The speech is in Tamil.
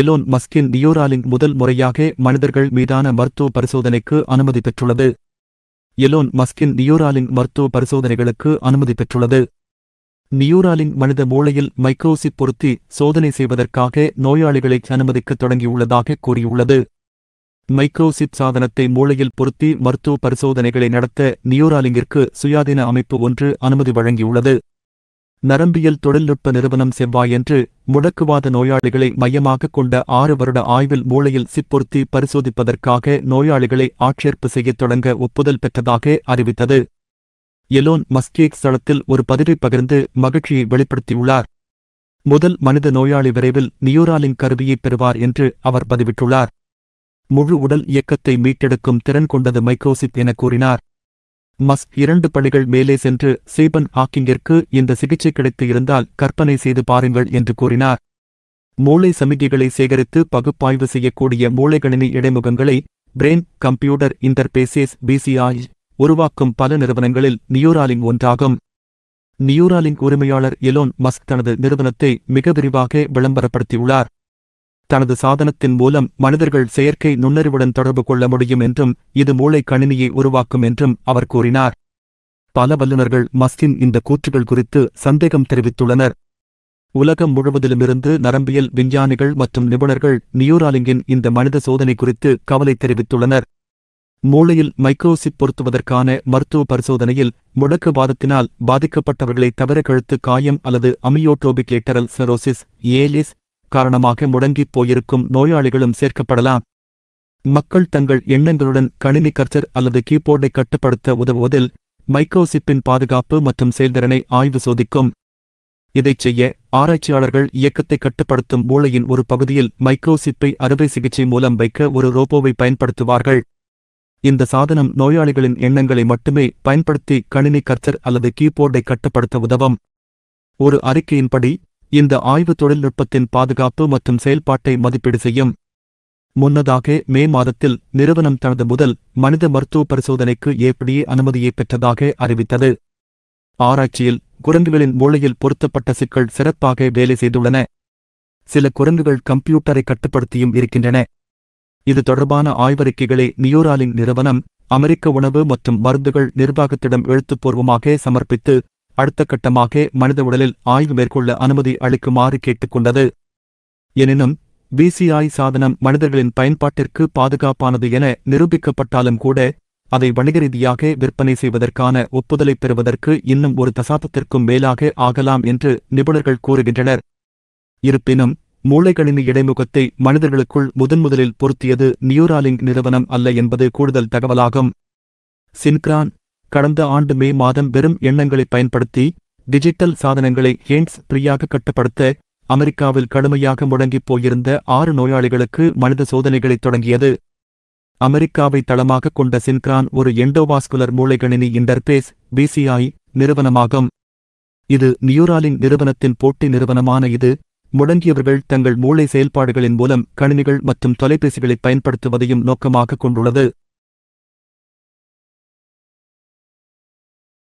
எலோன் மஸ்கின் நியூராலிங் முதல் முறையாக மனிதர்கள் மீதான மருத்துவ பரிசோதனைக்கு அனுமதி பெற்றுள்ளது எலோன் மஸ்கின் நியூராலிங் மருத்துவ பரிசோதனைகளுக்கு அனுமதி பெற்றுள்ளது நியூராலிங் மனித மூளையில் மைக்ரோசிப் பொருத்தி சோதனை செய்வதற்காக நோயாளிகளை அனுமதிக்க தொடங்கியுள்ளதாக கூறியுள்ளது மைக்ரோசிப் சாதனத்தை மூளையில் பொருத்தி மருத்துவ பரிசோதனைகளை நடத்த நியூராலிங்கிற்கு சுயாதீன அமைப்பு ஒன்று அனுமதி வழங்கியுள்ளது நரம்பியல் தொழில்நுட்ப நிறுவனம் என்று முடக்குவாத நோயாளிகளை மையமாக கொண்ட ஆறு வருட ஆய்வில் மூளையில் சிப்பொருத்தி பரிசோதிப்பதற்காக நோயாளிகளை ஆட்சேர்ப்பு செய்யத் தொடங்க ஒப்புதல் பெற்றதாக அறிவித்தது எலோன் மஸ்கேக் தளத்தில் ஒரு பதிவை பகிர்ந்து மகிழ்ச்சியை வெளிப்படுத்தியுள்ளார் முதல் மனித நோயாளி விரைவில் நியூராலின் கருவியை பெறுவார் என்று அவர் பதிவிட்டுள்ளார் முழு உடல் இயக்கத்தை மீட்டெடுக்கும் திறன் கொண்டது மைக்ரோசிப் என கூறினார் மஸ் இரண்டு படிகள் மேலே சென்று சீபன் ஹாக்கிங்கிற்கு இந்த சிகிச்சை கிடைத்து இருந்தால் கற்பனை செய்து பாருங்கள் என்று கூறினார் மூளை சமிகைகளை சேகரித்து பகுப்பாய்வு செய்யக்கூடிய மூளைகணினி இடைமுகங்களை பிரெயின் கம்ப்யூட்டர் இன்டர்பேசேஸ் பிசிஐ உருவாக்கும் பல நிறுவனங்களில் நியூராலிங் ஒன்றாகும் நியூராலிங் உரிமையாளர் எலோன் மஸ்க் தனது நிறுவனத்தை மிக விரிவாக விளம்பரப்படுத்தியுள்ளார் தனது சாதனத்தின் மூலம் மனிதர்கள் செயற்கை நுண்ணறிவுடன் தொடர்பு கொள்ள முடியும் என்றும் இது மூளை கணினியை உருவாக்கும் என்றும் அவர் கூறினார் பல வல்லுநர்கள் மஸ்கின் இந்த கூற்றுகள் குறித்து சந்தேகம் தெரிவித்துள்ளனர் உலகம் முழுவதிலுமிருந்து நரம்பியல் விஞ்ஞானிகள் மற்றும் நிபுணர்கள் நியூராலிங்கின் இந்த மனித சோதனை குறித்து கவலை தெரிவித்துள்ளனர் மூளையில் மைக்ரோசிப் பொருத்துவதற்கான மருத்துவ பரிசோதனையில் பாதத்தினால் பாதிக்கப்பட்டவர்களை தவிர கழுத்து காயம் அல்லது அமியோட்டோபிக் லேட்டரல் செரோசிஸ் ஏலிஸ் காரணமாக முடங்கிப் போயிருக்கும் நோயாளிகளும் சேர்க்கப்படலாம் மக்கள் தங்கள் எண்ணங்களுடன் கணினி கர்ச்சர் அல்லது கீபோர்டை கட்டுப்படுத்த உதவுவதில் மைக்ரோசிப்பின் பாதுகாப்பு மற்றும் செயல்திறனை ஆய்வு சோதிக்கும் இதைச் செய்ய ஆராய்ச்சியாளர்கள் இயக்கத்தை கட்டுப்படுத்தும் மூளையின் ஒரு பகுதியில் மைக்ரோசிப்பை அறுவை சிகிச்சை மூலம் வைக்க ஒரு ரோபோவை பயன்படுத்துவார்கள் இந்த சாதனம் நோயாளிகளின் எண்ணங்களை மட்டுமே பயன்படுத்தி கணினி கர்ச்சர் அல்லது கீபோர்டை கட்டுப்படுத்த உதவும் ஒரு அறிக்கையின்படி இந்த ஆய்வு தொழில்நுட்பத்தின் பாதுகாப்பு மற்றும் செயல்பாட்டை மதிப்பீடு செய்யும் முன்னதாக மே மாதத்தில் நிறுவனம் தனது முதல் மனித மருத்துவ பரிசோதனைக்கு ஏபிடிஏ அனுமதியை பெற்றதாக அறிவித்தது ஆராய்ச்சியில் குரங்குகளின் மூளையில் பொருத்தப்பட்ட சிக்கல் சிறப்பாக வேலை செய்துள்ளன சில குரங்குகள் கம்ப்யூட்டரை கட்டுப்படுத்தியும் இருக்கின்றன இது தொடர்பான ஆய்வறிக்கைகளை நியூராலின் நிறுவனம் அமெரிக்க உணவு மற்றும் மருந்துகள் நிர்வாகத்திடம் எழுத்துப்பூர்வமாக சமர்ப்பித்து அடுத்த கட்டமாக மனித உடலில் ஆய்வு மேற்கொள்ள அனுமதி அளிக்குமாறு கேட்டுக்கொண்டது எனினும் பிசிஐ சாதனம் மனிதர்களின் பயன்பாட்டிற்கு பாதுகாப்பானது என நிரூபிக்கப்பட்டாலும் கூட அதை வணிக ரீதியாக விற்பனை செய்வதற்கான ஒப்புதலை பெறுவதற்கு இன்னும் ஒரு தசாப்தத்திற்கும் மேலாக ஆகலாம் என்று நிபுணர்கள் கூறுகின்றனர் இருப்பினும் மூளைகளின் இடைமுகத்தை மனிதர்களுக்குள் முதன்முதலில் பொருத்தியது நியூராலிங் நிறுவனம் அல்ல என்பது கூடுதல் தகவலாகும் சின்கிரான் கடந்த ஆண்டு மே மாதம் வெறும் எண்ணங்களை பயன்படுத்தி டிஜிட்டல் சாதனங்களை ஹேண்ட்ஸ் ஃப்ரீயாக கட்டுப்படுத்த அமெரிக்காவில் கடுமையாக முடங்கிப் போயிருந்த ஆறு நோயாளிகளுக்கு மனித சோதனைகளை தொடங்கியது அமெரிக்காவை தளமாக கொண்ட சின்கிரான் ஒரு எண்டோவாஸ்குலர் மூளைகணினி இன்டர்பேஸ் பிசிஐ நிறுவனமாகும் இது நியூராலின் நிறுவனத்தின் போட்டி நிறுவனமான இது முடங்கியவர்கள் தங்கள் மூளை செயல்பாடுகளின் மூலம் கணினிகள் மற்றும் தொலைபேசிகளை பயன்படுத்துவதையும் நோக்கமாக கொண்டுள்ளது